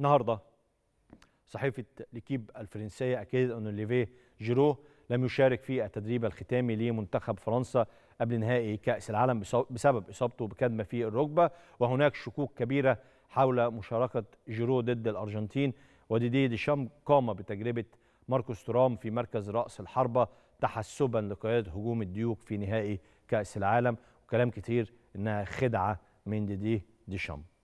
النهارده صحيفه ليكيب الفرنسيه اكدت ان ليفي جيرو لم يشارك في التدريب الختامي لمنتخب فرنسا قبل نهائي كاس العالم بسبب اصابته بكدمه في الركبه وهناك شكوك كبيره حول مشاركه جيرو ضد الارجنتين وديدي ديشام قام بتجربه ماركوس ترام في مركز راس الحربه تحسبا لقياده هجوم الديوك في نهائي كاس العالم وكلام كتير انها خدعه من ديدي ديشام